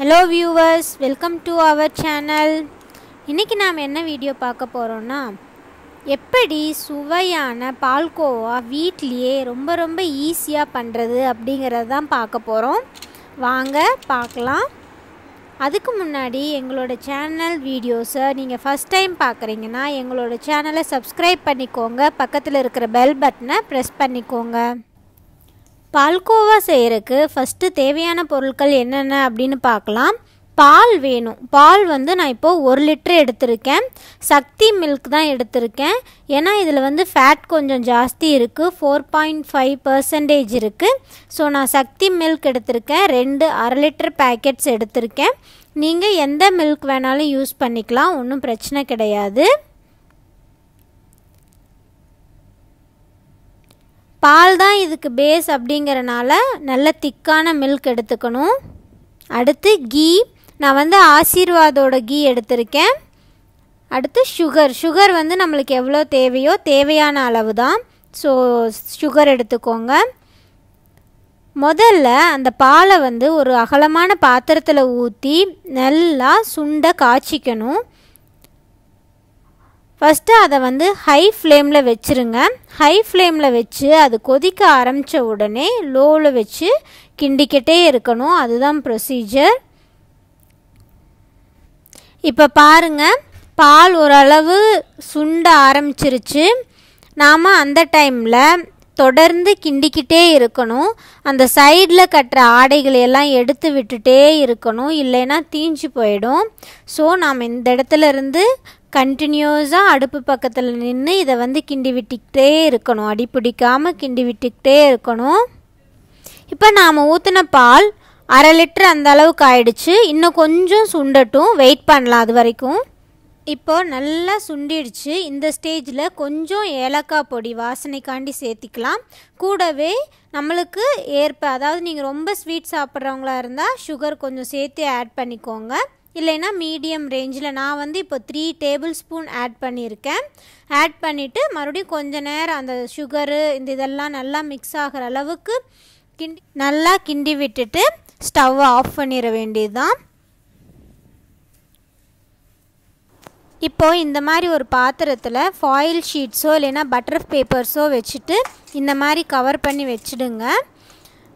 hello viewers welcome to our channel இன்றைக்கி நாம் என்ன வீடியோ பார்க்க போகிறோன்னா எப்படி சுவையான பால்கோவா வீட்லேயே ரொம்ப ரொம்ப ஈஸியாக பண்ணுறது அப்படிங்கிறத தான் பார்க்க போகிறோம் வாங்க பார்க்கலாம் அதுக்கு முன்னாடி எங்களோட சேனல் வீடியோஸை நீங்கள் ஃபஸ்ட் டைம் பார்க்குறீங்கன்னா எங்களோட சேனலை சப்ஸ்கிரைப் பண்ணிக்கோங்க பக்கத்தில் இருக்கிற பெல் பட்டனை ப்ரெஸ் பண்ணிக்கோங்க பால்கோவா செய்கிறக்கு ஃபஸ்ட்டு தேவையான பொருட்கள் என்னென்ன அப்படின்னு பார்க்கலாம் பால் வேணும் பால் வந்து நான் இப்போது ஒரு லிட்டர் எடுத்திருக்கேன் சக்தி மில்க் தான் எடுத்திருக்கேன் ஏன்னா இதில் வந்து ஃபேட் கொஞ்சம் ஜாஸ்தி இருக்குது ஃபோர் பாயிண்ட் ஃபைவ் பர்சன்டேஜ் இருக்குது ஸோ நான் சக்தி மில்க் எடுத்திருக்கேன் ரெண்டு அரை லிட்டர் பேக்கெட்ஸ் எடுத்திருக்கேன் நீங்கள் எந்த மில்க் வேணாலும் யூஸ் பண்ணிக்கலாம் ஒன்றும் பிரச்சனை கிடையாது பால் தான் இதுக்கு பேஸ் அப்படிங்கிறனால நல்ல திக்கான மில்க் எடுத்துக்கணும் அடுத்து கீ நான் வந்து ஆசீர்வாதோட கீ எடுத்திருக்கேன் அடுத்து சுகர் சுகர் வந்து நம்மளுக்கு எவ்வளோ தேவையோ தேவையான அளவு தான் ஸோ சுகர் எடுத்துக்கோங்க முதல்ல அந்த பாலை வந்து ஒரு அகலமான பாத்திரத்தில் ஊற்றி நல்லா சுண்டை காய்ச்சிக்கணும் ஃபஸ்ட்டு அதை வந்து ஹை ஃப்ளேமில் வச்சுருங்க ஹை ஃப்ளேமில் வச்சு அது கொதிக்க ஆரம்பித்த உடனே லோவில் வச்சு கிண்டிக்கிட்டே இருக்கணும் அதுதான் ப்ரொசீஜர் இப்போ பாருங்கள் பால் ஓரளவு சுண்ட ஆரம்பிச்சிருச்சு நாம் அந்த டைமில் தொடர்ந்து கிண்டிக்கிட்டே இருக்கணும் அந்த சைடில் கட்டுற ஆடைகளை எல்லாம் எடுத்து விட்டுட்டே இருக்கணும் இல்லைன்னா தீஞ்சு போயிடும் ஸோ நாம் இந்த இடத்துல இருந்து கண்டினியூஸாக அடுப்பு பக்கத்தில் நின்று இதை வந்து கிண்டி விட்டுக்கிட்டே இருக்கணும் அடி பிடிக்காமல் கிண்டி விட்டுக்கிட்டே இருக்கணும் இப்போ நாம் ஊற்றின பால் அரை லிட்டர் அந்த அளவுக்கு ஆயிடுச்சு இன்னும் கொஞ்சம் சுண்டட்டும் வெயிட் பண்ணலாம் அது வரைக்கும் இப்போது நல்லா சுண்டிடுச்சு இந்த ஸ்டேஜில் கொஞ்சம் ஏலக்காய் பொடி வாசனைக்காண்டி சேர்த்திக்கலாம் கூடவே நம்மளுக்கு ஏற்ப அதாவது நீங்கள் ரொம்ப ஸ்வீட் சாப்பிட்றவங்களா இருந்தால் சுகர் கொஞ்சம் சேர்த்து ஆட் பண்ணிக்கோங்க இல்லைன்னா மீடியம் ரேஞ்சில் நான் வந்து இப்போ த்ரீ டேபிள் ஸ்பூன் ஆட் பண்ணியிருக்கேன் ஆட் பண்ணிவிட்டு மறுபடியும் கொஞ்ச நேரம் அந்த சுகரு இந்த இதெல்லாம் நல்லா மிக்ஸ் ஆகிற அளவுக்கு கிண்டி நல்லா கிண்டி விட்டுட்டு ஸ்டவ்வை ஆஃப் பண்ணிட வேண்டியது தான் இந்த மாதிரி ஒரு பாத்திரத்தில் ஃபாயில் ஷீட்ஸோ இல்லைன்னா பட்டர் பேப்பர்ஸோ வச்சுட்டு இந்த மாதிரி கவர் பண்ணி வச்சுடுங்க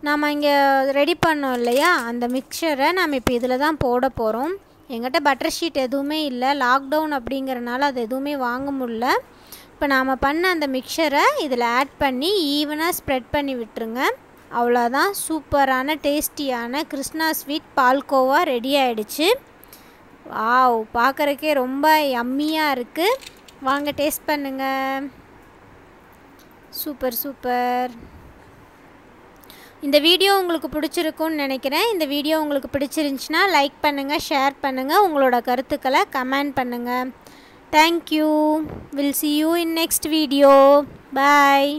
நாம் இங்கே ரெடி பண்ணோம் இல்லையா அந்த மிக்சரை நாம் இப்போ இதில் தான் போட போகிறோம் எங்கிட்ட பட்டர் ஷீட் எதுவுமே இல்லை லாக்டவுன் அப்படிங்கிறனால அது எதுவுமே வாங்க முடில இப்போ நாம் பண்ண அந்த மிக்சரை இதில் ஆட் பண்ணி ஈவனாக ஸ்ப்ரெட் பண்ணி விட்டுருங்க அவ்வளோதான் சூப்பரான டேஸ்டியான கிருஷ்ணா ஸ்வீட் பால்கோவா ரெடி ஆகிடுச்சு ஆவ் பார்க்குறக்கே ரொம்ப அம்மியாக இருக்குது வாங்க டேஸ்ட் பண்ணுங்கள் சூப்பர் சூப்பர் இந்த வீடியோ உங்களுக்கு பிடிச்சிருக்குன்னு நினைக்கிறேன் இந்த வீடியோ உங்களுக்கு பிடிச்சிருந்துச்சின்னா லைக் பண்ணுங்கள் ஷேர் பண்ணுங்கள் உங்களோட கருத்துக்களை கமெண்ட் பண்ணுங்கள் thank you will see you in next video bye